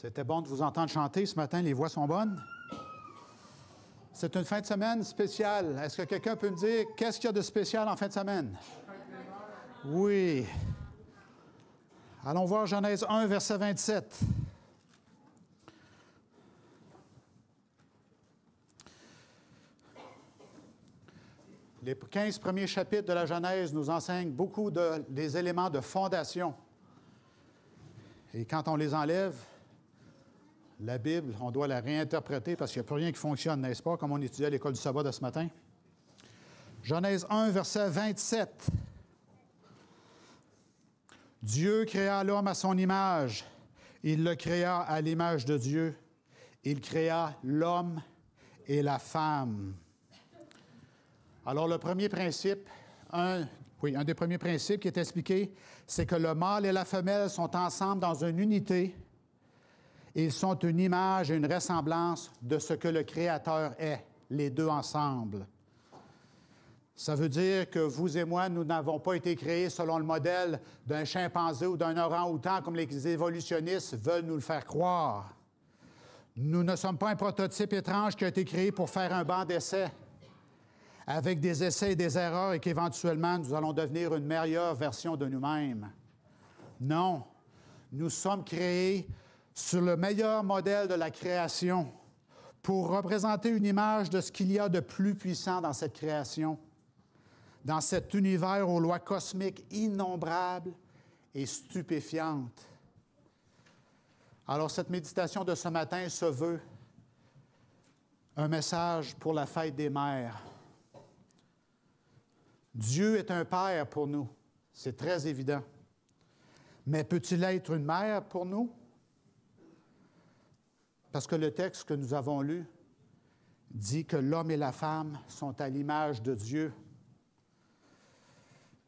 C'était bon de vous entendre chanter ce matin, les voix sont bonnes. C'est une fin de semaine spéciale. Est-ce que quelqu'un peut me dire qu'est-ce qu'il y a de spécial en fin de semaine? Oui. Allons voir Genèse 1, verset 27. Les 15 premiers chapitres de la Genèse nous enseignent beaucoup des éléments de fondation. Et quand on les enlève, la Bible, on doit la réinterpréter parce qu'il n'y a plus rien qui fonctionne, n'est-ce pas, comme on étudiait à l'école du sabbat de ce matin. Genèse 1, verset 27. Dieu créa l'homme à son image. Il le créa à l'image de Dieu. Il créa l'homme et la femme. Alors le premier principe, un, oui, un des premiers principes qui est expliqué, c'est que le mâle et la femelle sont ensemble dans une unité ils sont une image et une ressemblance de ce que le Créateur est, les deux ensemble. Ça veut dire que vous et moi, nous n'avons pas été créés selon le modèle d'un chimpanzé ou d'un orang-outan comme les évolutionnistes veulent nous le faire croire. Nous ne sommes pas un prototype étrange qui a été créé pour faire un banc d'essai, avec des essais et des erreurs et qu'éventuellement nous allons devenir une meilleure version de nous-mêmes. Non, nous sommes créés sur le meilleur modèle de la création pour représenter une image de ce qu'il y a de plus puissant dans cette création, dans cet univers aux lois cosmiques innombrables et stupéfiantes. Alors cette méditation de ce matin se veut un message pour la fête des mères. Dieu est un père pour nous, c'est très évident. Mais peut-il être une mère pour nous? Parce que le texte que nous avons lu dit que l'homme et la femme sont à l'image de Dieu.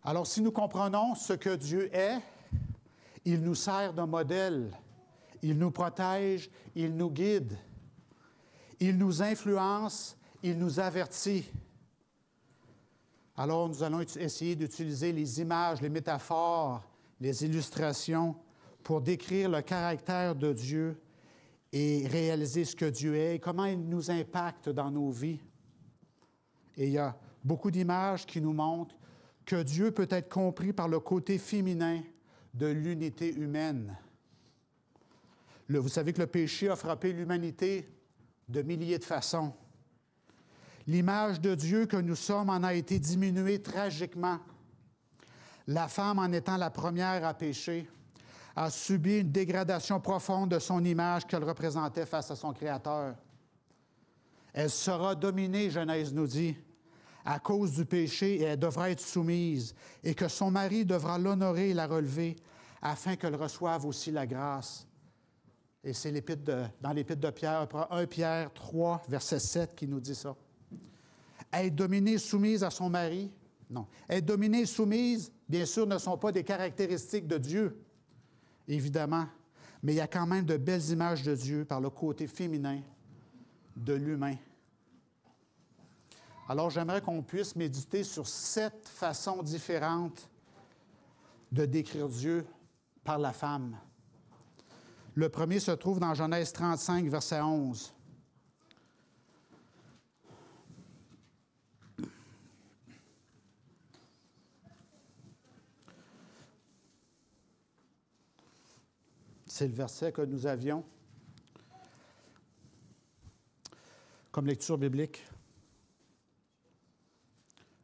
Alors si nous comprenons ce que Dieu est, il nous sert de modèle, il nous protège, il nous guide, il nous influence, il nous avertit. Alors nous allons essayer d'utiliser les images, les métaphores, les illustrations pour décrire le caractère de Dieu et réaliser ce que Dieu est, comment il nous impacte dans nos vies. Et il y a beaucoup d'images qui nous montrent que Dieu peut être compris par le côté féminin de l'unité humaine. vous savez que le péché a frappé l'humanité de milliers de façons. L'image de Dieu que nous sommes en a été diminuée tragiquement, la femme en étant la première à pécher a subi une dégradation profonde de son image qu'elle représentait face à son Créateur. Elle sera dominée, Genèse nous dit, à cause du péché et elle devra être soumise, et que son mari devra l'honorer et la relever, afin qu'elle reçoive aussi la grâce. Et c'est dans l'épître de Pierre, 1 Pierre 3, verset 7, qui nous dit ça. Être dominée, soumise à son mari, non. Être dominée, soumise, bien sûr, ne sont pas des caractéristiques de Dieu évidemment, mais il y a quand même de belles images de Dieu par le côté féminin de l'humain. Alors j'aimerais qu'on puisse méditer sur sept façons différentes de décrire Dieu par la femme. Le premier se trouve dans Genèse 35, verset 11. C'est le verset que nous avions comme lecture biblique.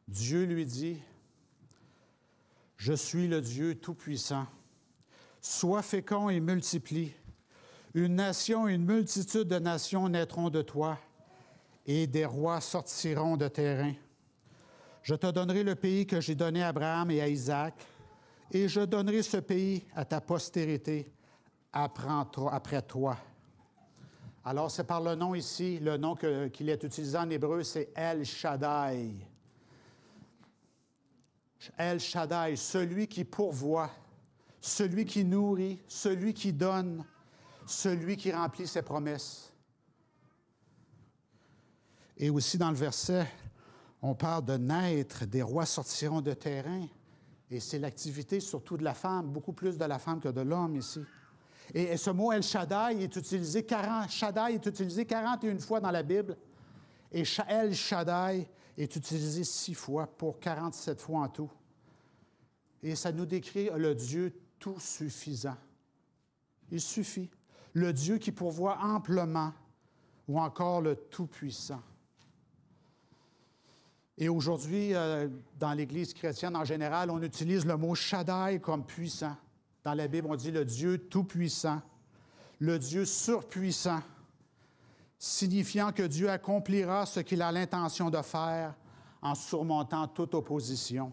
Dieu lui dit, Je suis le Dieu Tout-Puissant. Sois fécond et multiplie. Une nation et une multitude de nations naîtront de toi, et des rois sortiront de tes reins. Je te donnerai le pays que j'ai donné à Abraham et à Isaac, et je donnerai ce pays à ta postérité, après toi. Alors, c'est par le nom ici, le nom qu'il est utilisé en hébreu, c'est El Shaddai. El Shaddai, celui qui pourvoit, celui qui nourrit, celui qui donne, celui qui remplit ses promesses. Et aussi dans le verset, on parle de naître, des rois sortiront de terrain. Et c'est l'activité surtout de la femme, beaucoup plus de la femme que de l'homme ici. Et, ce mot El Shaddai est utilisé 40, Shaddai est utilisé 41 fois dans la Bible. Et El Shaddai est utilisé six fois pour 47 fois en tout. Et ça nous décrit le Dieu tout suffisant. Il suffit. Le Dieu qui pourvoit amplement ou encore le Tout-Puissant. Et aujourd'hui, euh, dans l'Église chrétienne en général, on utilise le mot Shaddai comme puissant. Dans la Bible, on dit le Dieu tout-puissant, le Dieu surpuissant, signifiant que Dieu accomplira ce qu'il a l'intention de faire en surmontant toute opposition.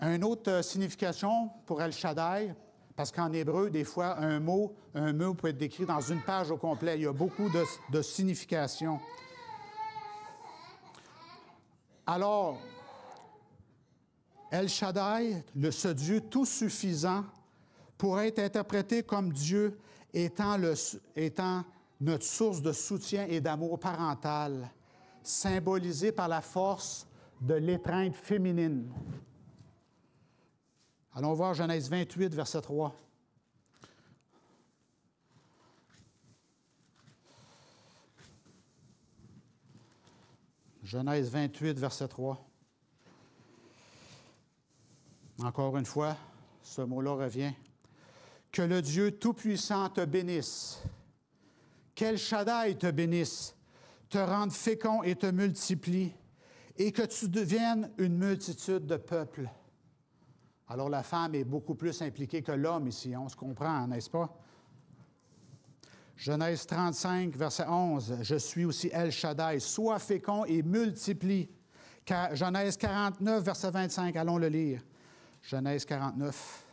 Une autre euh, signification pour El Shaddai, parce qu'en hébreu, des fois, un mot, un mot peut être décrit dans une page au complet. Il y a beaucoup de, de significations. Alors, El Shaddai, le, ce Dieu tout suffisant, pourrait être interprété comme Dieu étant, étant notre source de soutien et d'amour parental, symbolisé par la force de l'étreinte féminine. Allons voir Genèse 28, verset 3. Genèse 28, verset 3. Encore une fois, ce mot-là revient. Que le Dieu Tout-Puissant te bénisse. Qu'El Shaddai te bénisse, te rende fécond et te multiplie, et que tu deviennes une multitude de peuples. Alors la femme est beaucoup plus impliquée que l'homme ici, on se comprend, n'est-ce pas? Genèse 35, verset 11, Je suis aussi El Shaddai, sois fécond et multiplie. Genèse 49, verset 25, allons le lire. Genèse 49.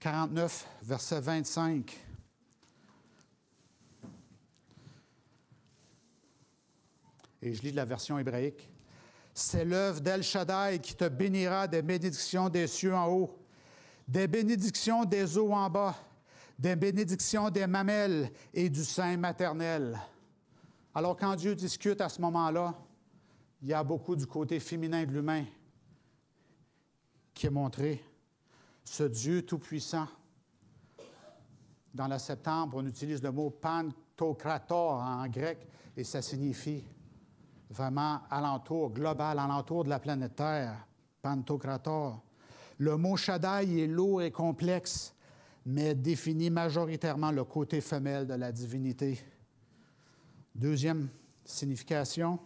49, verset 25. Et je lis de la version hébraïque. C'est l'œuvre d'El Shaddai qui te bénira des bénédictions des cieux en haut, des bénédictions des eaux en bas, des bénédictions des mamelles et du sein maternel. Alors quand Dieu discute à ce moment-là, il y a beaucoup du côté féminin de l'humain qui est montré. Ce Dieu tout-puissant. Dans le septembre, on utilise le mot pantocrator » en grec et ça signifie vraiment alentour, global, alentour de la planète Terre. pantocrator ». Le mot Shaddai est lourd et complexe, mais définit majoritairement le côté femelle de la divinité. Deuxième signification,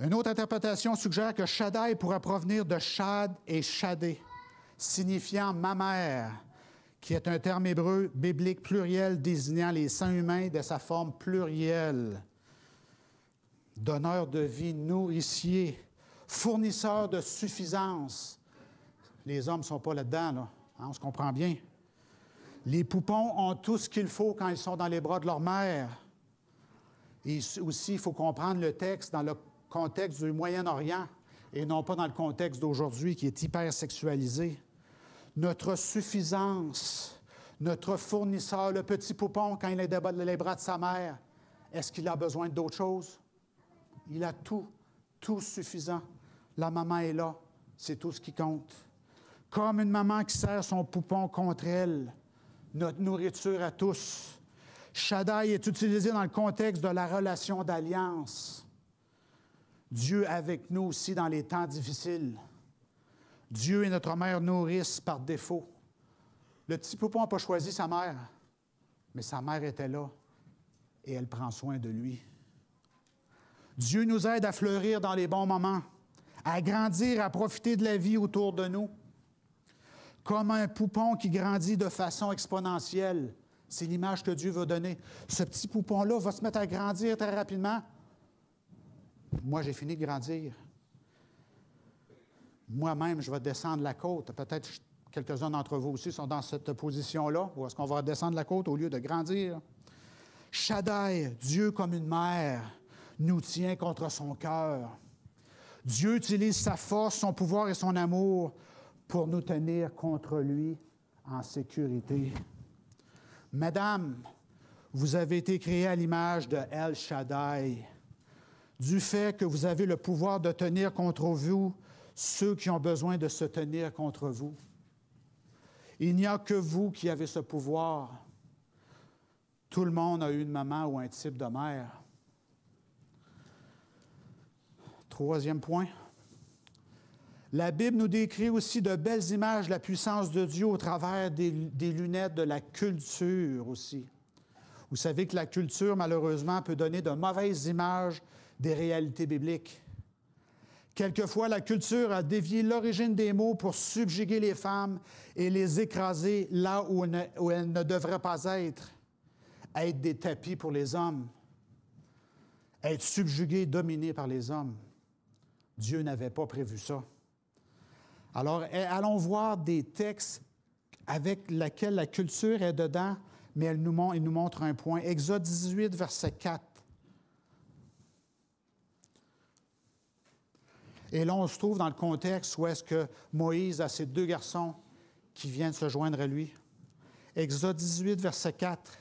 une autre interprétation suggère que Shaddai pourrait provenir de Shad et Shadé, signifiant ma mère, qui est un terme hébreu biblique pluriel désignant les saints humains de sa forme plurielle. Donneur de vie, nourricier, fournisseur de suffisance. Les hommes ne sont pas là-dedans, hein, on se comprend bien. Les poupons ont tout ce qu'il faut quand ils sont dans les bras de leur mère. Et aussi, il faut comprendre le texte dans le contexte du Moyen-Orient et non pas dans le contexte d'aujourd'hui qui est hyper sexualisé. Notre suffisance, notre fournisseur, le petit poupon quand il est dans les bras de sa mère, est-ce qu'il a besoin d'autre chose? Il a tout, tout suffisant. La maman est là, c'est tout ce qui compte. Comme une maman qui sert son poupon contre elle, notre nourriture à tous. Shaddai est utilisé dans le contexte de la relation d'alliance. Dieu avec nous aussi dans les temps difficiles. Dieu et notre mère nourrissent par défaut. Le petit poupon n'a pas choisi sa mère, mais sa mère était là et elle prend soin de lui. Dieu nous aide à fleurir dans les bons moments, à grandir, à profiter de la vie autour de nous. Comme un poupon qui grandit de façon exponentielle, c'est l'image que Dieu veut donner. Ce petit poupon-là va se mettre à grandir très rapidement moi, j'ai fini de grandir. Moi-même, je vais descendre la côte. Peut-être quelques-uns d'entre vous aussi sont dans cette position-là, où est-ce qu'on va descendre la côte au lieu de grandir. Shaddai, Dieu comme une mère, nous tient contre son cœur. Dieu utilise sa force, son pouvoir et son amour pour nous tenir contre lui en sécurité. Madame, vous avez été créée à l'image de El Shaddai du fait que vous avez le pouvoir de tenir contre vous ceux qui ont besoin de se tenir contre vous. Il n'y a que vous qui avez ce pouvoir. Tout le monde a eu une maman ou un type de mère. Troisième point. La Bible nous décrit aussi de belles images de la puissance de Dieu au travers des, lunettes de la culture aussi. Vous savez que la culture, malheureusement, peut donner de mauvaises images des réalités bibliques. Quelquefois, la culture a dévié l'origine des mots pour subjuguer les femmes et les écraser là où, elles ne, devraient pas être, être des tapis pour les hommes, être subjuguées, dominées par les hommes. Dieu n'avait pas prévu ça. Alors, eh, allons voir des textes avec lesquels la culture est dedans, mais elle nous, montre, elle nous montre un point. Exode 18, verset 4. Et là, on se trouve dans le contexte où est-ce que Moïse a ses deux garçons qui viennent se joindre à lui. Exode 18, verset 4.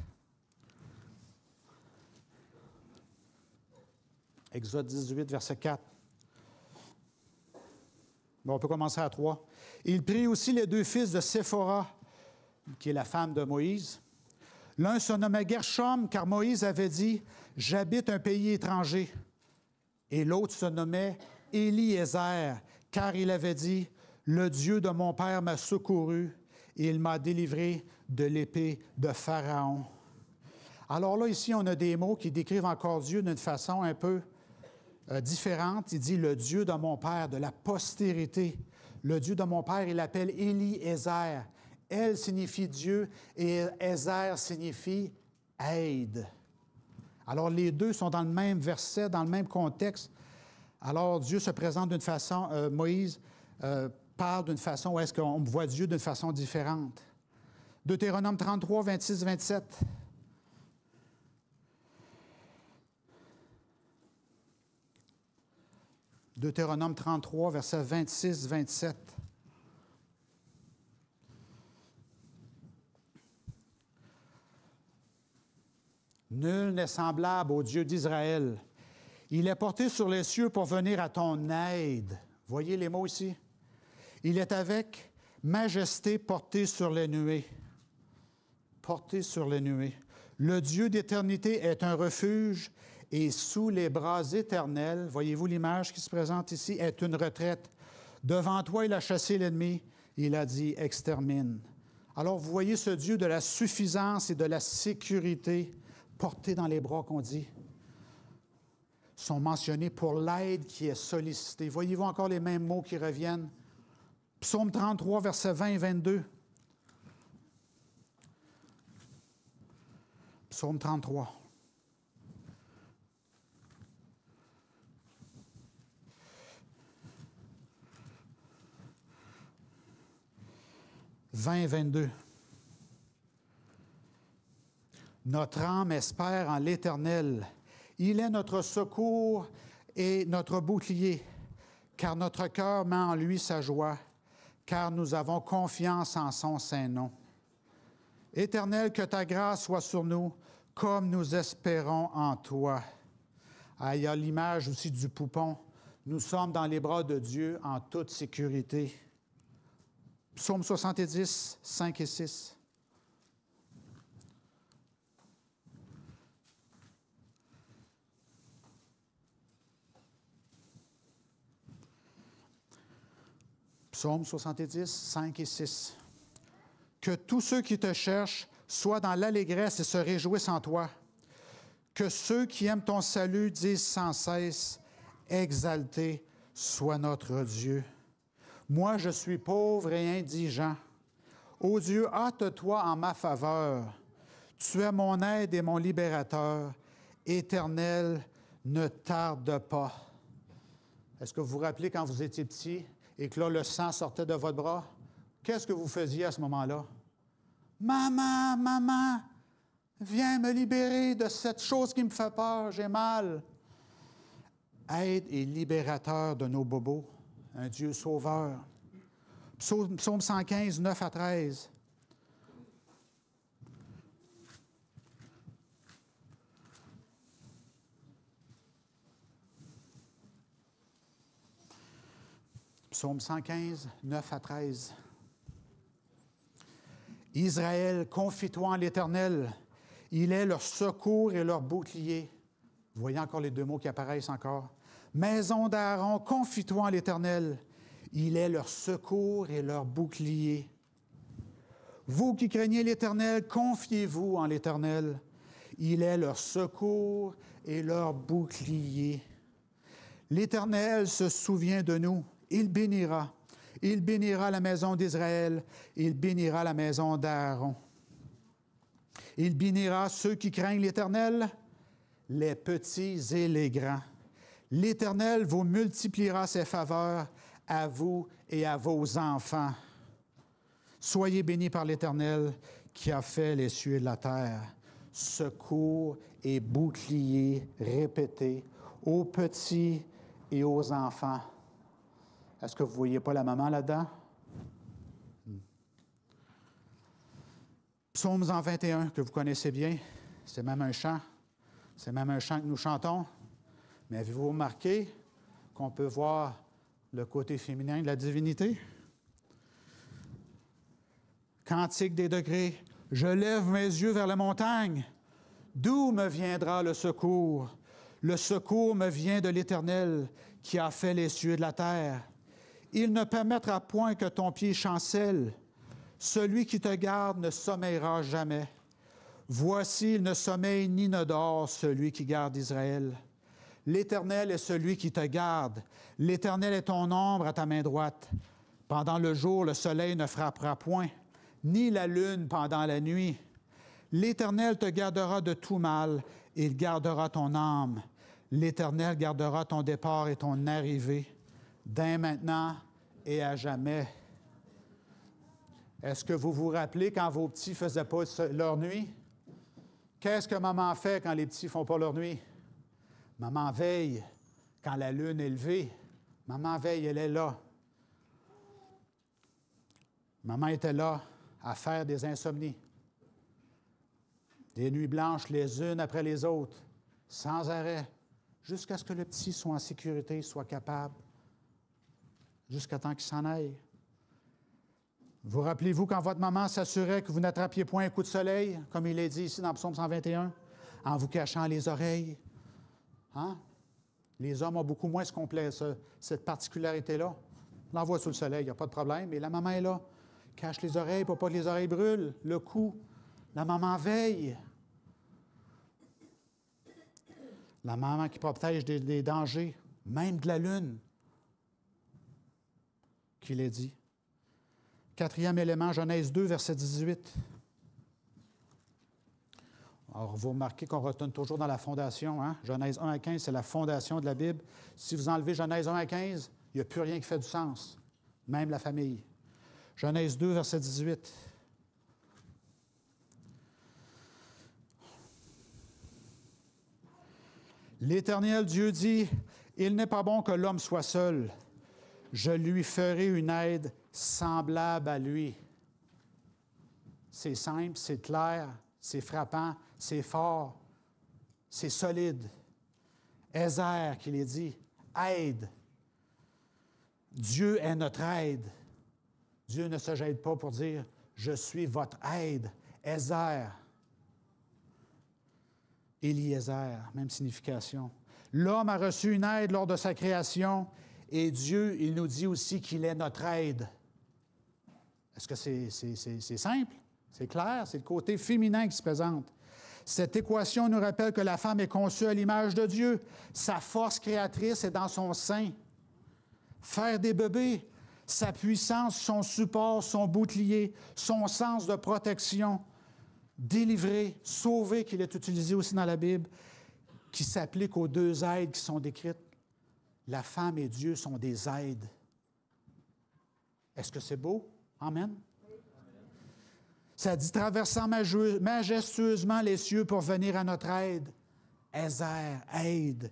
Exode 18, verset 4. on peut commencer à 3. Il prit aussi les deux fils de Séphora, qui est la femme de Moïse. L'un se nommait Gershom, car Moïse avait dit J'habite un pays étranger. Et l'autre se nommait Eliezer, car il avait dit, Le Dieu de mon Père m'a secouru et il m'a délivré de l'épée de Pharaon. Alors là, ici, on a des mots qui décrivent encore Dieu d'une façon un peu euh, différente. Il dit, Le Dieu de mon Père, de la postérité. Le Dieu de mon Père, il l'appelle Eliezer. Elle signifie Dieu et Ezer signifie aide. Alors les deux sont dans le même verset, dans le même contexte, alors Dieu se présente d'une façon, euh, Moïse euh, parle d'une façon ou est-ce qu'on voit Dieu d'une façon différente. Deutéronome 33, 26, 27. Deutéronome 33, verset 26, 27. Nul n'est semblable au Dieu d'Israël il est porté sur les cieux pour venir à ton aide. Voyez les mots ici. Il est avec majesté porté sur les nuées. Porté sur les nuées. Le Dieu d'éternité est un refuge et sous les bras éternels, voyez-vous l'image qui se présente ici, est une retraite. Devant toi, il a chassé l'ennemi, il a dit extermine. Alors vous voyez ce Dieu de la suffisance et de la sécurité porté dans les bras qu'on dit sont mentionnés pour l'aide qui est sollicitée. Voyez-vous encore les mêmes mots qui reviennent? Psaume 33, versets 20 et 22. Psaume 33. 20 22 Notre âme espère en l'Éternel. Il est notre secours et notre bouclier, car notre cœur met en lui sa joie, car nous avons confiance en son saint nom. Éternel, que ta grâce soit sur nous, comme nous espérons en toi. Ah, a l'image aussi du poupon. Nous sommes dans les bras de Dieu en toute sécurité. Psaume 70, 5 et 6. Psaume 70, 5 et 6. Que tous ceux qui te cherchent soient dans l'allégresse et se réjouissent en toi. Que ceux qui aiment ton salut disent sans cesse, exalté soit notre Dieu. Moi, je suis pauvre et indigent. Ô Dieu, hâte-toi en ma faveur. Tu es mon aide et mon libérateur. Éternel, ne tarde pas. Est-ce que vous vous rappelez quand vous étiez petit, et que là, le sang sortait de votre bras, qu'est-ce que vous faisiez à ce moment-là? Maman, maman, viens me libérer de cette chose qui me fait peur, j'ai mal. Aide et libérateur de nos bobos, un Dieu sauveur. Psaume 115, 9 à 13. Psaume 115, 9 à 13. Israël, confie-toi en l'Éternel. Il est leur secours et leur bouclier. Vous voyez encore les deux mots qui apparaissent encore. Maison d'Aaron, confie-toi en l'Éternel. Il est leur secours et leur bouclier. Vous qui craignez l'Éternel, confiez-vous en l'Éternel. Il est leur secours et leur bouclier. L'Éternel se souvient de nous. Il bénira. Il bénira la maison d'Israël. Il bénira la maison d'Aaron. Il bénira ceux qui craignent l'Éternel, les petits et les grands. L'Éternel vous multipliera ses faveurs à vous et à vos enfants. Soyez bénis par l'Éternel qui a fait les cieux de la terre. Secours et bouclier répétés aux petits et aux enfants. Est-ce que vous ne voyez pas la maman là-dedans? Hmm. Sommes en 21, que vous connaissez bien, c'est même un chant. C'est même un chant que nous chantons. Mais avez-vous remarqué qu'on peut voir le côté féminin de la divinité? Cantique des degrés, je lève mes yeux vers la montagne. D'où me viendra le secours? Le secours me vient de l'Éternel qui a fait les cieux de la terre. Il ne permettra point que ton pied chancelle. Celui qui te garde ne sommeillera jamais. Voici, il ne sommeille ni ne dort celui qui garde Israël. L'Éternel est celui qui te garde. L'Éternel est ton ombre à ta main droite. Pendant le jour, le soleil ne frappera point, ni la lune pendant la nuit. L'Éternel te gardera de tout mal, il gardera ton âme. L'Éternel gardera ton départ et ton arrivée, Dès maintenant et à jamais. Est-ce que vous vous rappelez quand vos petits ne faisaient pas leur nuit? Qu'est-ce que maman fait quand les petits ne font pas leur nuit? Maman veille quand la lune est levée. Maman veille, elle est là. Maman était là à faire des insomnies. Des nuits blanches les unes après les autres, sans arrêt, jusqu'à ce que le petit soit en sécurité, soit capable jusqu'à temps qu'il s'en aille. Vous rappelez-vous quand votre maman s'assurait que vous n'attrapiez point un coup de soleil, comme il est dit ici dans psaume 121, en vous cachant les oreilles? Hein? Les hommes ont beaucoup moins ce complet, cette particularité-là. On l'envoie sous le soleil, il n'y a pas de problème, mais la maman est là. Cache les oreilles pour pas que les oreilles brûlent, le cou. La maman veille. La maman qui protège des dangers, même de la lune qu'il est dit. Quatrième élément, Genèse 2, verset 18. Alors, vous remarquez qu'on retourne toujours dans la fondation. Hein? Genèse 1 à 15, c'est la fondation de la Bible. Si vous enlevez Genèse 1 à 15, il n'y a plus rien qui fait du sens, même la famille. Genèse 2, verset 18. L'Éternel Dieu dit, Il n'est pas bon que l'homme soit seul je lui ferai une aide semblable à lui. C'est simple, c'est clair, c'est frappant, c'est fort, c'est solide. Ézer qui est dit, aide. Dieu est notre aide. Dieu ne se jette pas pour dire, je suis votre aide. Ézer. Eliezer, même signification. L'homme a reçu une aide lors de sa création et Dieu, il nous dit aussi qu'il est notre aide. Est-ce que c'est simple? C'est clair? C'est le côté féminin qui se présente. Cette équation nous rappelle que la femme est conçue à l'image de Dieu. Sa force créatrice est dans son sein. Faire des bébés, sa puissance, son support, son bouclier, son sens de protection, délivrer, sauver, qu'il est utilisé aussi dans la Bible, qui s'applique aux deux aides qui sont décrites la femme et Dieu sont des aides. Est-ce que c'est beau? Amen. Ça dit traversant majestueusement les cieux pour venir à notre aide. aide.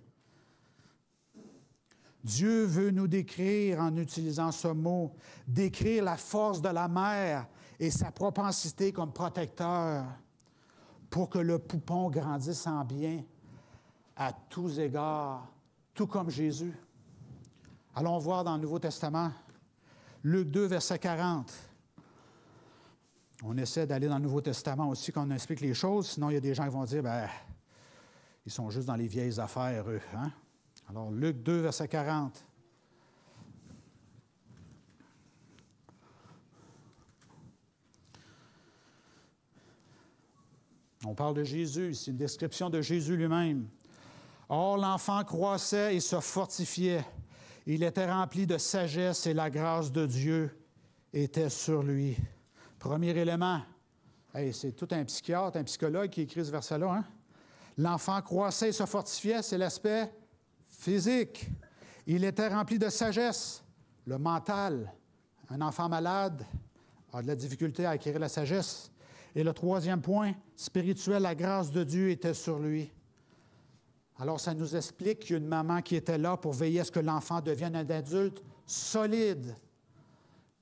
Dieu veut nous décrire, en utilisant ce mot, décrire la force de la mère et sa propensité comme protecteur pour que le poupon grandisse en bien à tous égards, tout comme Jésus. Allons voir dans le Nouveau Testament, Luc 2, verset 40. On essaie d'aller dans le Nouveau Testament aussi quand on explique les choses, sinon il y a des gens qui vont dire, ben, ils sont juste dans les vieilles affaires, eux. Hein? Alors, Luc 2, verset 40. On parle de Jésus, c'est une description de Jésus lui-même. Or, l'enfant croissait et se fortifiait. Il était rempli de sagesse et la grâce de Dieu était sur lui. Premier élément, c'est tout un psychiatre, un psychologue qui écrit ce verset-là. Hein? L'enfant croissait et se fortifiait, c'est l'aspect physique. Il était rempli de sagesse, le mental. Un enfant malade a de la difficulté à acquérir la sagesse. Et le troisième point, spirituel, la grâce de Dieu était sur lui. Alors, ça nous explique qu'il y a une maman qui était là pour veiller à ce que l'enfant devienne un adulte solide.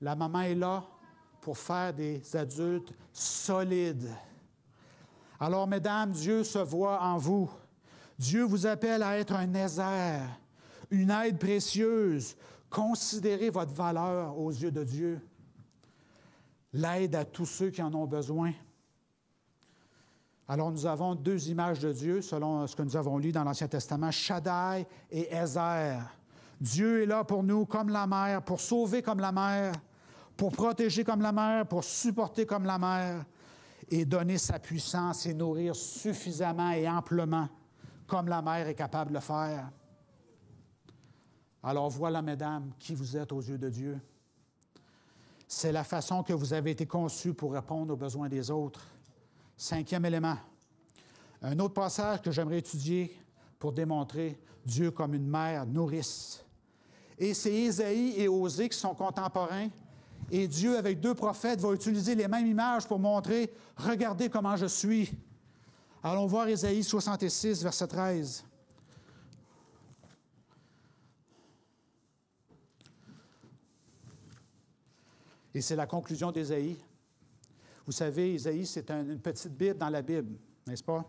La maman est là pour faire des adultes solides. Alors, mesdames, Dieu se voit en vous. Dieu vous appelle à être un Nézer, une aide précieuse. Considérez votre valeur aux yeux de Dieu. L'aide à tous ceux qui en ont besoin. Alors nous avons deux images de Dieu selon euh, ce que nous avons lu dans l'Ancien Testament, Shaddai et Ezer. Dieu est là pour nous comme la mère, pour sauver comme la mer, pour protéger comme la mer, pour supporter comme la mer et donner sa puissance et nourrir suffisamment et amplement comme la mère est capable de faire. Alors voilà, mesdames, qui vous êtes aux yeux de Dieu. C'est la façon que vous avez été conçus pour répondre aux besoins des autres. Cinquième élément, un autre passage que j'aimerais étudier pour démontrer Dieu comme une mère nourrice. Et c'est Ésaïe et Osée qui sont contemporains. Et Dieu, avec deux prophètes, va utiliser les mêmes images pour montrer, regardez comment je suis. Allons voir Ésaïe 66, verset 13. Et c'est la conclusion d'Ésaïe. Vous savez, Isaïe, c'est une petite Bible dans la Bible, n'est-ce pas?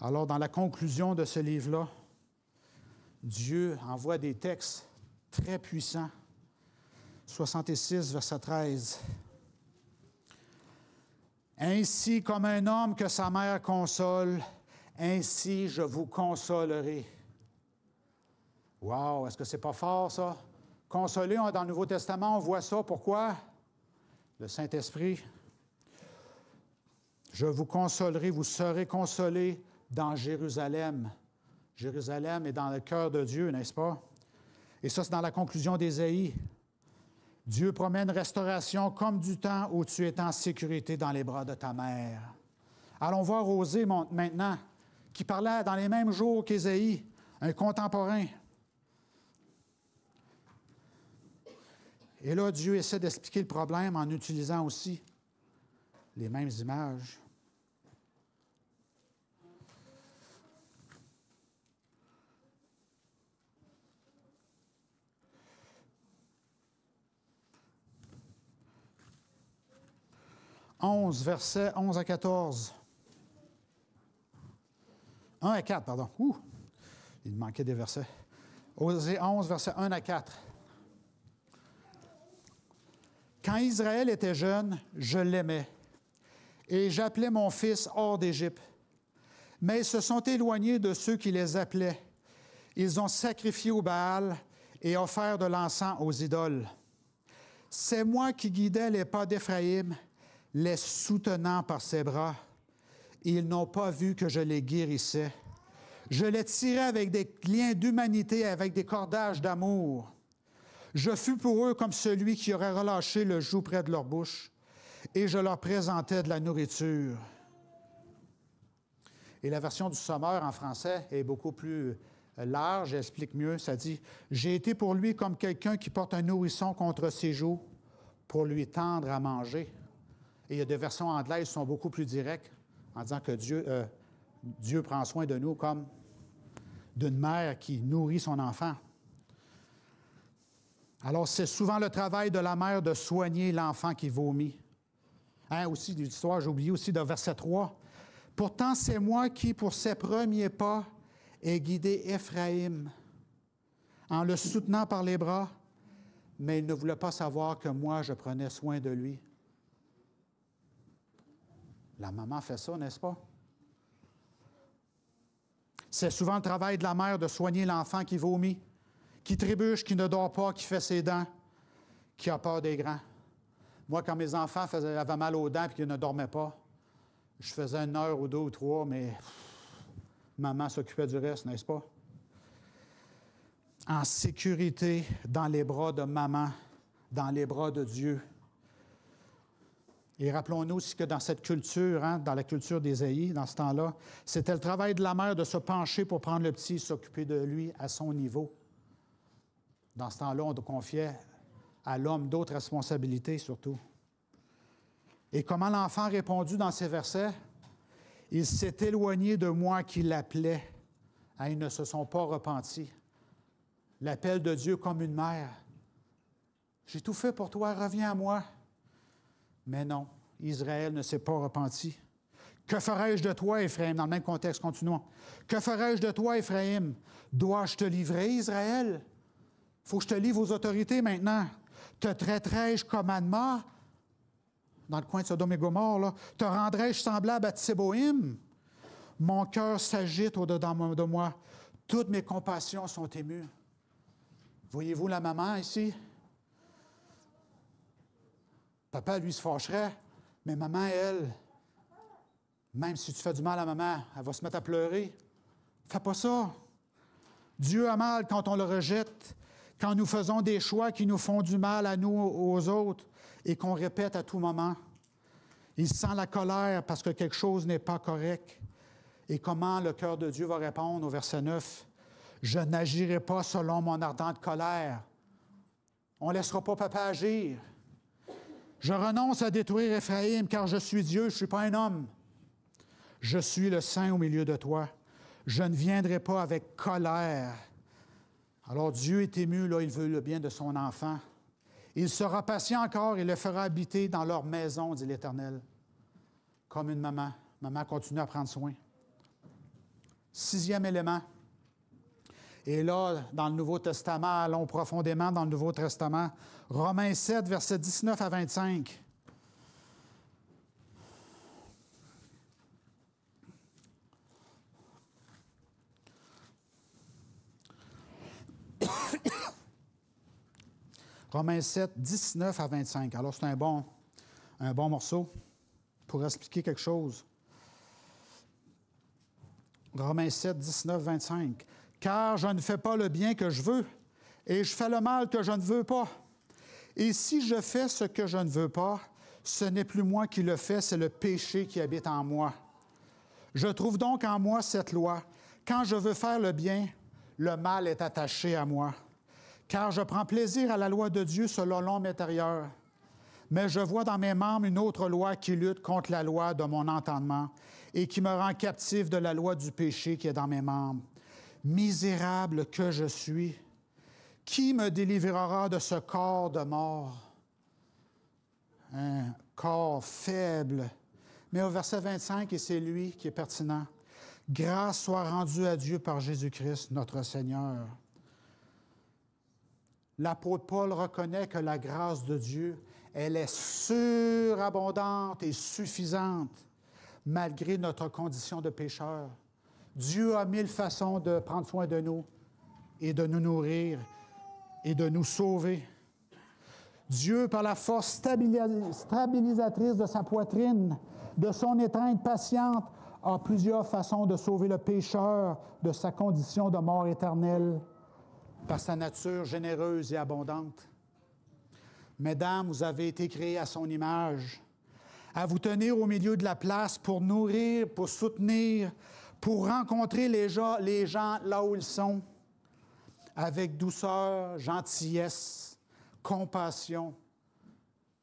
Alors, dans la conclusion de ce livre-là, Dieu envoie des textes très puissants. 66, verset 13. Ainsi comme un homme que sa mère console, ainsi je vous consolerai. Waouh est-ce que c'est pas fort ça? Consoler, dans le Nouveau Testament, on voit ça. Pourquoi? Le Saint-Esprit je vous consolerai, vous serez consolés dans Jérusalem. Jérusalem est dans le cœur de Dieu, n'est-ce pas? Et ça, c'est dans la conclusion d'Ésaïe. Dieu promet une restauration comme du temps où tu es en sécurité dans les bras de ta mère. Allons voir Osée maintenant, qui parlait dans les mêmes jours qu'Ésaïe, un contemporain. Et là, Dieu essaie d'expliquer le problème en utilisant aussi les mêmes images. 11, versets 11 à 14. 1 à 4, pardon. Ouh, il manquait des versets. Osée 11, versets 1 à 4. Quand Israël était jeune, je l'aimais, et j'appelais mon fils hors d'Égypte. Mais ils se sont éloignés de ceux qui les appelaient. Ils ont sacrifié au Baal et offert de l'encens aux idoles. C'est moi qui guidais les pas d'Éphraïm les soutenant par ses bras. Ils n'ont pas vu que je les guérissais. Je les tirais avec des liens d'humanité, avec des cordages d'amour. Je fus pour eux comme celui qui aurait relâché le joug près de leur bouche, et je leur présentais de la nourriture. Et la version du sommeur en français est beaucoup plus euh, large, elle explique mieux. Ça dit J'ai été pour lui comme quelqu'un qui porte un nourrisson contre ses joues pour lui tendre à manger. Et il y a des versions anglaises qui sont beaucoup plus directes en disant que Dieu, euh, Dieu prend soin de nous comme d'une mère qui nourrit son enfant. Alors, c'est souvent le travail de la mère de soigner l'enfant qui vomit. Hein, aussi, l'histoire, j'ai oublié aussi de verset 3. Pourtant, c'est moi qui, pour ses premiers pas, ai guidé Éphraïm en le soutenant par les bras, mais il ne voulait pas savoir que moi, je prenais soin de lui. La maman fait ça, n'est-ce pas? C'est souvent le travail de la mère de soigner l'enfant qui vomit, qui trébuche, qui ne dort pas, qui fait ses dents, qui a peur des grands. Moi, quand mes enfants avaient mal aux dents et qu'ils ne dormaient pas, je faisais une heure ou deux ou trois, mais maman s'occupait du reste, n'est-ce pas? En sécurité dans les bras de maman, dans les bras de Dieu. Et rappelons-nous aussi que dans cette culture, hein, dans la culture des Haïts, dans ce temps-là, c'était le travail de la mère de se pencher pour prendre le petit, s'occuper de lui à son niveau. Dans ce temps-là, on confiait à l'homme d'autres responsabilités surtout. Et comment l'enfant a répondu dans ces versets? Il s'est éloigné de moi qui l'appelait. Ah, ils ne se sont pas repentis. L'appel de Dieu comme une mère. J'ai tout fait pour toi, reviens à moi. Mais non, Israël ne s'est pas repenti. Que ferai-je de toi, Éphraïm? Dans le même contexte, continuons. Que ferai-je de toi, Éphraïm? Dois-je te livrer, Israël? Faut que je te livre aux autorités maintenant. Te traiterai-je comme Anma? Dans le coin de Sodome et Gomorre, là. Te rendrai-je semblable à Tseboïm? Mon cœur s'agite au-dedans de moi. Toutes mes compassions sont émues. Voyez-vous la maman ici? Papa, lui, se fâcherait, mais maman, elle, même si tu fais du mal à maman, elle va se mettre à pleurer. Fais pas ça. Dieu a mal quand on le rejette, quand nous faisons des choix qui nous font du mal à nous, aux autres, et qu'on répète à tout moment. Il sent la colère parce que quelque chose n'est pas correct. Et comment le cœur de Dieu va répondre au verset 9? Je n'agirai pas selon mon ardente colère. On ne laissera pas papa agir. Je renonce à détruire Ephraïm, car je suis Dieu, je ne suis pas un homme. Je suis le saint au milieu de toi. Je ne viendrai pas avec colère. Alors Dieu est ému, là, il veut le bien de son enfant. Il sera patient encore et le fera habiter dans leur maison, dit l'Éternel, comme une maman. Maman continue à prendre soin. Sixième élément, et là, dans le Nouveau Testament, allons profondément dans le Nouveau Testament. Romains 7, versets 19 à 25. Romains 7, 19 à 25. Alors, c'est un bon, un bon morceau pour expliquer quelque chose. Romains 7, 19, 25 car je ne fais pas le bien que je veux, et je fais le mal que je ne veux pas. Et si je fais ce que je ne veux pas, ce n'est plus moi qui le fais, c'est le péché qui habite en moi. Je trouve donc en moi cette loi. Quand je veux faire le bien, le mal est attaché à moi. Car je prends plaisir à la loi de Dieu selon l'homme intérieur. Mais je vois dans mes membres une autre loi qui lutte contre la loi de mon entendement et qui me rend captif de la loi du péché qui est dans mes membres. Misérable que je suis, qui me délivrera de ce corps de mort? Un corps faible. Mais au verset 25, et c'est lui qui est pertinent, Grâce soit rendue à Dieu par Jésus-Christ, notre Seigneur. L'apôtre Paul reconnaît que la grâce de Dieu, elle est surabondante et suffisante malgré notre condition de pécheur. Dieu a mille façons de prendre soin de nous et de nous nourrir et de nous sauver. Dieu, par la force stabilisatrice de sa poitrine, de son étreinte patiente, a plusieurs façons de sauver le pécheur de sa condition de mort éternelle par sa nature généreuse et abondante. Mesdames, vous avez été créés à son image, à vous tenir au milieu de la place pour nourrir, pour soutenir, pour rencontrer les gens, là où ils sont, avec douceur, gentillesse, compassion,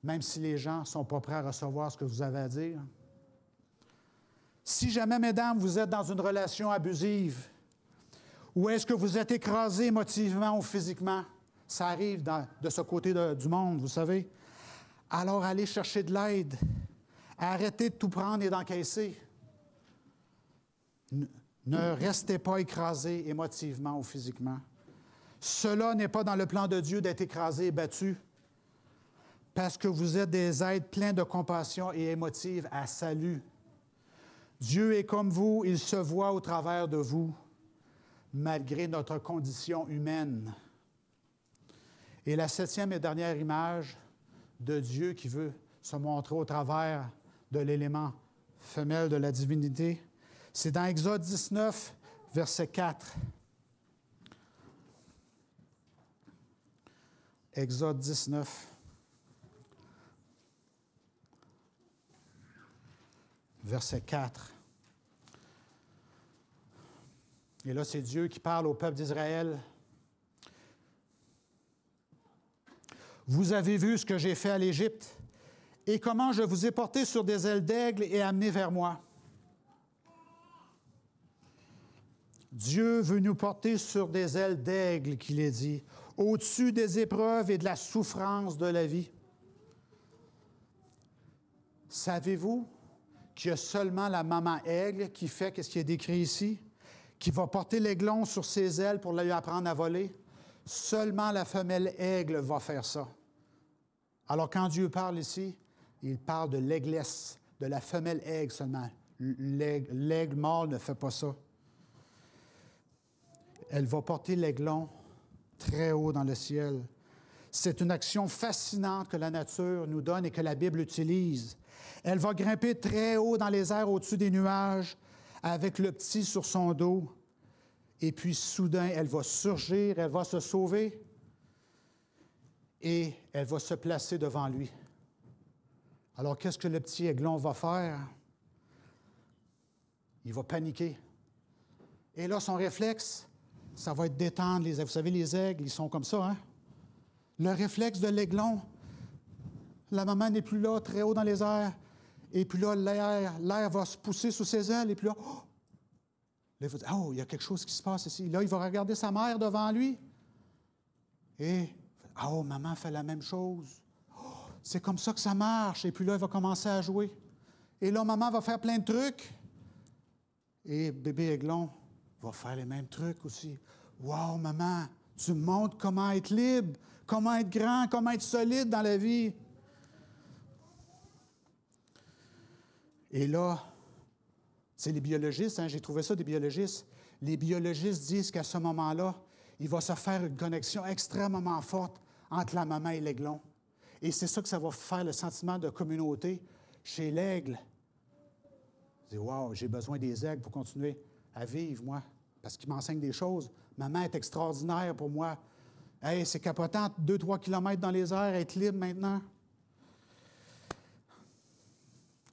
même si les gens ne sont pas prêts à recevoir ce que vous avez à dire. Si jamais, mesdames, vous êtes dans une relation abusive, ou est-ce que vous êtes écrasé émotivement ou physiquement, ça arrive de ce côté du monde, vous savez, alors allez chercher de l'aide, arrêtez de tout prendre et d'encaisser. Ne restez pas écrasés émotivement ou physiquement. Cela n'est pas dans le plan de Dieu d'être écrasé et battu, parce que vous êtes des êtres pleins de compassion et émotives à salut. Dieu est comme vous, il se voit au travers de vous, malgré notre condition humaine. Et la septième et dernière image de Dieu qui veut se montrer au travers de l'élément femelle de la divinité, c'est dans Exode 19, verset 4. Exode 19. Verset 4. Et là, c'est Dieu qui parle au peuple d'Israël. Vous avez vu ce que j'ai fait à l'Égypte et comment je vous ai porté sur des ailes d'aigle et amené vers moi. Dieu veut nous porter sur des ailes d'aigle, qu'il est dit, au-dessus des épreuves et de la souffrance de la vie. Savez-vous qu'il y a seulement la maman aigle qui fait ce qui est décrit ici, qui va porter l'aiglon sur ses ailes pour lui apprendre à voler? Seulement la femelle aigle va faire ça. Alors quand Dieu parle ici, il parle de l'aiglesse, de la femelle aigle seulement. L'aigle mort ne fait pas ça. Elle va porter l'aiglon très haut dans le ciel. C'est une action fascinante que la nature nous donne et que la Bible utilise. Elle va grimper très haut dans les airs au-dessus des nuages avec le petit sur son dos. Et puis soudain, elle va surgir, elle va se sauver et elle va se placer devant lui. Alors qu'est-ce que le petit aiglon va faire? Il va paniquer. Et là, son réflexe, ça va être d'étendre les Vous savez, les aigles, ils sont comme ça. Hein? Le réflexe de l'aiglon, la maman n'est plus là, très haut dans les airs. Et puis là, l'air, l'air va se pousser sous ses ailes. Et puis là, il va dire, oh, il y a quelque chose qui se passe ici. Là, il va regarder sa mère devant lui. Et, oh, maman fait la même chose. c'est comme ça que ça marche. Et puis là, il va commencer à jouer. Et là, maman va faire plein de trucs. Et bébé aiglon va faire les mêmes trucs aussi. Wow, maman, tu me montres comment être libre, comment être grand, comment être solide dans la vie. Et là, c'est les biologistes, hein, j'ai trouvé ça des biologistes. Les biologistes disent qu'à ce moment-là, il va se faire une connexion extrêmement forte entre la maman et l'aiglon. Et c'est ça que ça va faire le sentiment de communauté chez l'aigle. Wow, j'ai besoin des aigles pour continuer à vivre, moi parce qu'il m'enseigne des choses. Maman est extraordinaire pour moi. Hey, c'est capotant, 2-3 kilomètres dans les airs, être libre maintenant.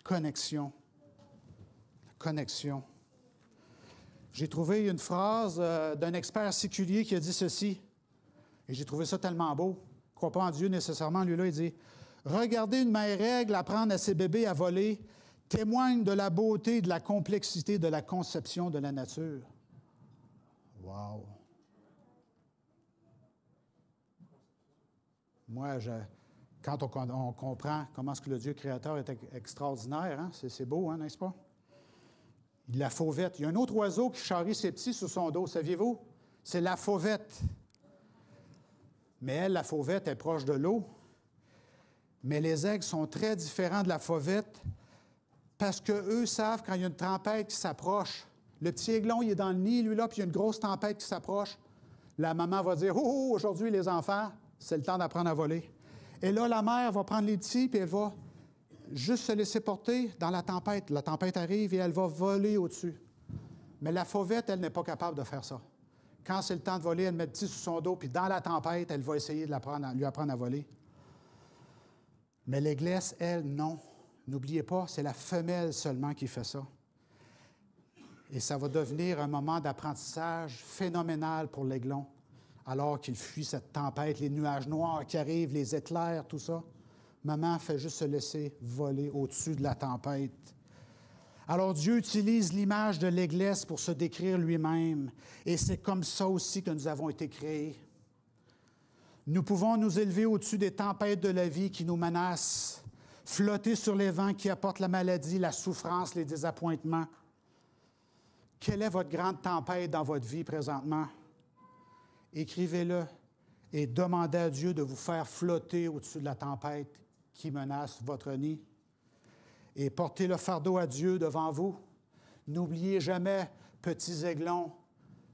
Connexion. Connexion. J'ai trouvé une phrase euh, d'un expert séculier qui a dit ceci, et j'ai trouvé ça tellement beau. Je crois pas en Dieu nécessairement, lui-là, il dit Regarder une mère règle apprendre à ses bébés à voler témoigne de la beauté de la complexité de la conception de la nature. Wow! Moi, quand on, comprend comment ce que le Dieu créateur est extraordinaire, hein, c'est beau, hein, n'est-ce pas? La fauvette. Il y a un autre oiseau qui charrie ses petits sur son dos, saviez-vous? C'est la fauvette. Mais elle, la fauvette, est proche de l'eau. Mais les aigles sont très différents de la fauvette parce qu'eux savent quand il y a une tempête qui s'approche. Le petit aiglon, il est dans le nid, lui-là, puis il y a une grosse tempête qui s'approche. La maman va dire oh, oh, aujourd'hui, les enfants, c'est le temps d'apprendre à voler. Et là, la mère va prendre les petits, puis elle va juste se laisser porter dans la tempête. La tempête arrive et elle va voler au-dessus. Mais la fauvette, elle n'est pas capable de faire ça. Quand c'est le temps de voler, elle met le petit sous son dos, puis dans la tempête, elle va essayer de lui apprendre à voler. Mais l'église, elle, non. N'oubliez pas, c'est la femelle seulement qui fait ça. Et ça va devenir un moment d'apprentissage phénoménal pour l'aiglon, alors qu'il fuit cette tempête, les nuages noirs qui arrivent, les éclairs, tout ça. Maman fait juste se laisser voler au-dessus de la tempête. Alors Dieu utilise l'image de l'Église pour se décrire lui-même. Et c'est comme ça aussi que nous avons été créés. Nous pouvons nous élever au-dessus des tempêtes de la vie qui nous menacent, flotter sur les vents qui apportent la maladie, la souffrance, les désappointements. Quelle est votre grande tempête dans votre vie présentement? Écrivez-le et demandez à Dieu de vous faire flotter au-dessus de la tempête qui menace votre nid. Et portez le fardeau à Dieu devant vous. N'oubliez jamais, petits aiglons,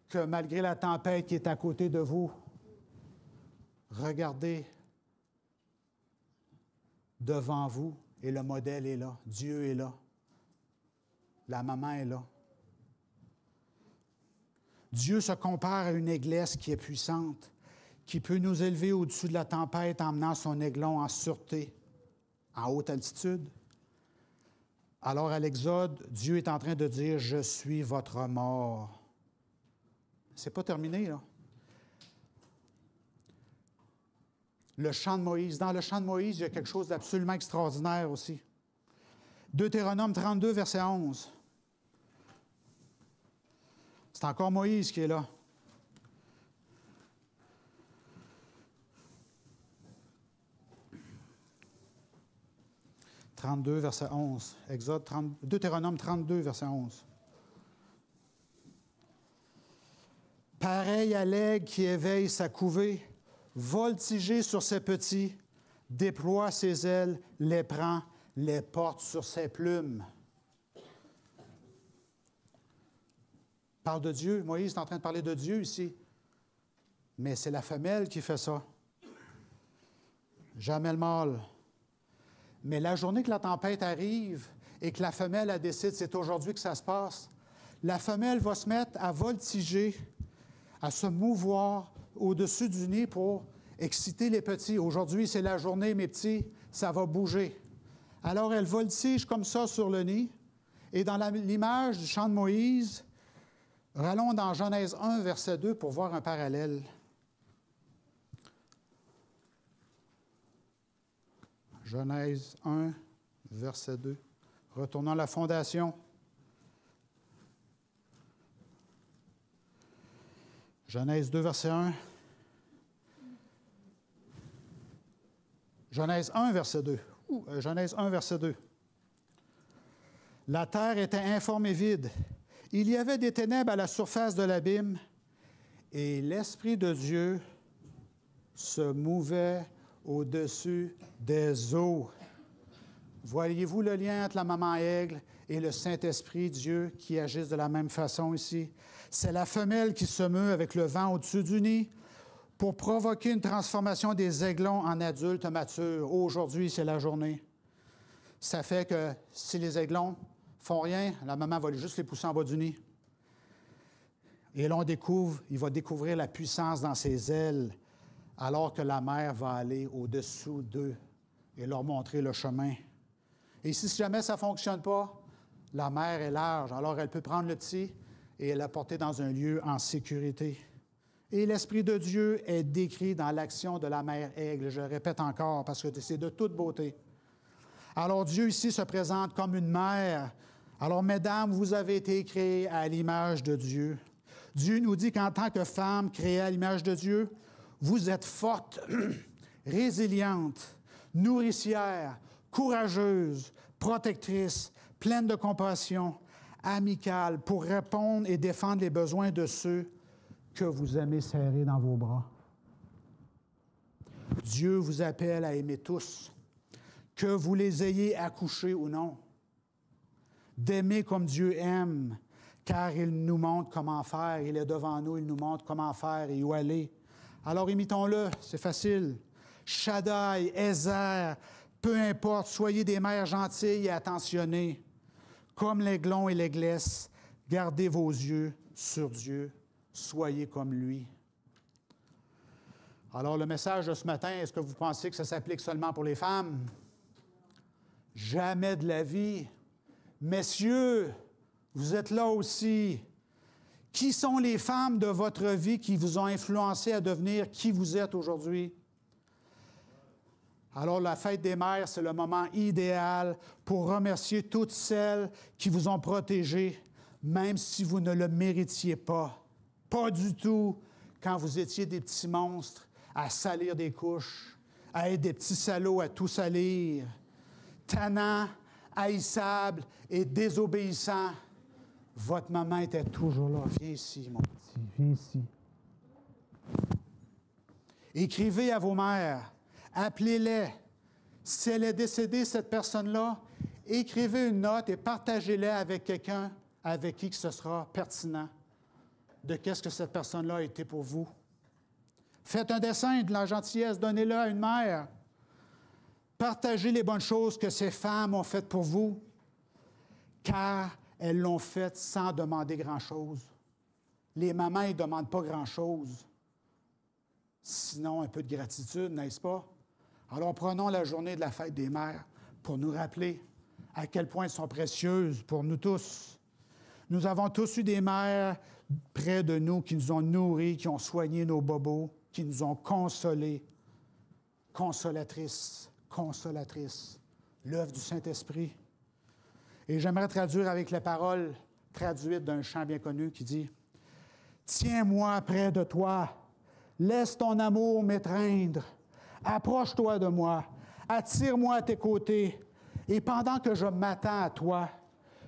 que malgré la tempête qui est à côté de vous, regardez devant vous et le modèle est là, Dieu est là, la maman est là. Dieu se compare à une église qui est puissante, qui peut nous élever au-dessus de la tempête en menant son aiglon en sûreté, en haute altitude. Alors à l'Exode, Dieu est en train de dire, je suis votre mort. C'est pas terminé, là. Le chant de Moïse. Dans le chant de Moïse, il y a quelque chose d'absolument extraordinaire aussi. Deutéronome 32, verset 11. C'est encore Moïse qui est là. « 32, verset 11. Exode Deutéronome 32, verset 11. Pareil à l'aigle qui éveille sa couvée, voltigée sur ses petits, déploie ses ailes, les prend, les porte sur ses plumes. » parle de Dieu. Moïse est en train de parler de Dieu ici. Mais c'est la femelle qui fait ça. Jamais le mâle. Mais la journée que la tempête arrive et que la femelle a décide, c'est aujourd'hui que ça se passe, la femelle va se mettre à voltiger, à se mouvoir au-dessus du nid pour exciter les petits. Aujourd'hui, c'est la journée, mes petits, ça va bouger. Alors elle voltige comme ça sur le nid. Et dans l'image du chant de Moïse, Rallons dans Genèse 1, verset 2 pour voir un parallèle. Genèse 1, verset 2. Retournons à la fondation. Genèse 2, verset 1. Genèse 1, verset 2. Euh, Genèse 1, verset 2. La terre était informe et vide. Il y avait des ténèbres à la surface de l'abîme, et l'Esprit de Dieu se mouvait au-dessus des eaux. Voyez-vous le lien entre la maman aigle et le Saint-Esprit, Dieu, qui agissent de la même façon ici? C'est la femelle qui se meut avec le vent au-dessus du nid pour provoquer une transformation des aiglons en adultes matures. Aujourd'hui, c'est la journée. Ça fait que si les aiglons font rien, la maman va juste les pousser en bas du nid. Et là, on découvre, il va découvrir la puissance dans ses ailes, alors que la mère va aller au-dessous d'eux et leur montrer le chemin. Et si jamais ça ne fonctionne pas, la mère est large, alors elle peut prendre le petit et la porter dans un lieu en sécurité. Et l'Esprit de Dieu est décrit dans l'action de la mère aigle, je répète encore, parce que c'est de toute beauté. Alors Dieu ici se présente comme une mère alors, mesdames, vous avez été créées à l'image de Dieu. Dieu nous dit qu'en tant que femme créée à l'image de Dieu, vous êtes forte, résiliente, nourricière, courageuse, protectrice, pleine de compassion, amicale, pour répondre et défendre les besoins de ceux que vous aimez serrer dans vos bras. Dieu vous appelle à aimer tous, que vous les ayez accouchés ou non d'aimer comme Dieu aime, car il nous montre comment faire. Il est devant nous, il nous montre comment faire et où aller. Alors imitons-le, c'est facile. Shaddai, Ezer, peu importe, soyez des mères gentilles et attentionnées. Comme l'aiglon et l'église, gardez vos yeux sur Dieu, soyez comme lui. Alors le message de ce matin, est-ce que vous pensez que ça s'applique seulement pour les femmes? Jamais de la vie. Messieurs, vous êtes là aussi. Qui sont les femmes de votre vie qui vous ont influencé à devenir qui vous êtes aujourd'hui? Alors la fête des mères, c'est le moment idéal pour remercier toutes celles qui vous ont protégé, même si vous ne le méritiez pas. Pas du tout quand vous étiez des petits monstres à salir des couches, à être des petits salauds à tout salir, tannant haïssable et désobéissant, votre maman était toujours là. Viens ici, mon petit, viens ici. Écrivez à vos mères, appelez-les. Si elle est décédée, cette personne-là, écrivez une note et partagez-la avec quelqu'un avec qui ce sera pertinent de qu'est-ce que cette personne-là a été pour vous. Faites un dessin de la gentillesse, donnez-le à une mère. Partagez les bonnes choses que ces femmes ont faites pour vous, car elles l'ont fait sans demander grand-chose. Les mamans, ne demandent pas grand-chose, sinon un peu de gratitude, n'est-ce pas? Alors prenons la journée de la fête des mères pour nous rappeler à quel point elles sont précieuses pour nous tous. Nous avons tous eu des mères près de nous qui nous ont nourris, qui ont soigné nos bobos, qui nous ont consolés, consolatrices consolatrice, l'œuvre du Saint-Esprit. Et j'aimerais traduire avec les paroles traduite d'un chant bien connu qui dit Tiens-moi près de toi, laisse ton amour m'étreindre, approche-toi de moi, attire-moi à tes côtés, et pendant que je m'attends à toi,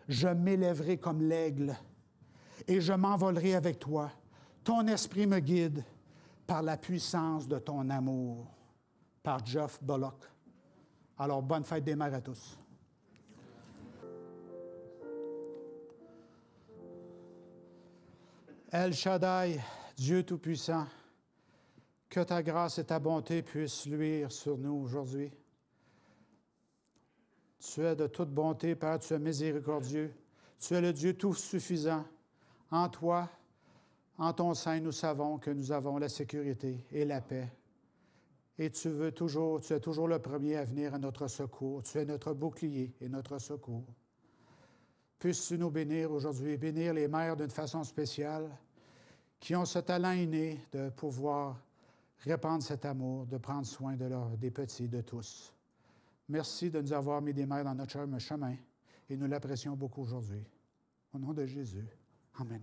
je m'élèverai comme l'aigle et je m'envolerai avec toi. Ton esprit me guide par la puissance de ton amour. Par Geoff Bullock. Alors, bonne fête des mères à tous. El Shaddai, Dieu Tout-Puissant, que ta grâce et ta bonté puissent luire sur nous aujourd'hui. Tu es de toute bonté, Père, tu es miséricordieux. Tu es le Dieu tout-suffisant. En toi, en ton sein, nous savons que nous avons la sécurité et la paix et tu veux toujours, tu es toujours le premier à venir à notre secours. Tu es notre bouclier et notre secours. Puisses-tu nous bénir aujourd'hui bénir les mères d'une façon spéciale qui ont ce talent inné de pouvoir répandre cet amour, de prendre soin de leurs des petits, de tous. Merci de nous avoir mis des mères dans notre chemin et nous l'apprécions beaucoup aujourd'hui. Au nom de Jésus. Amen.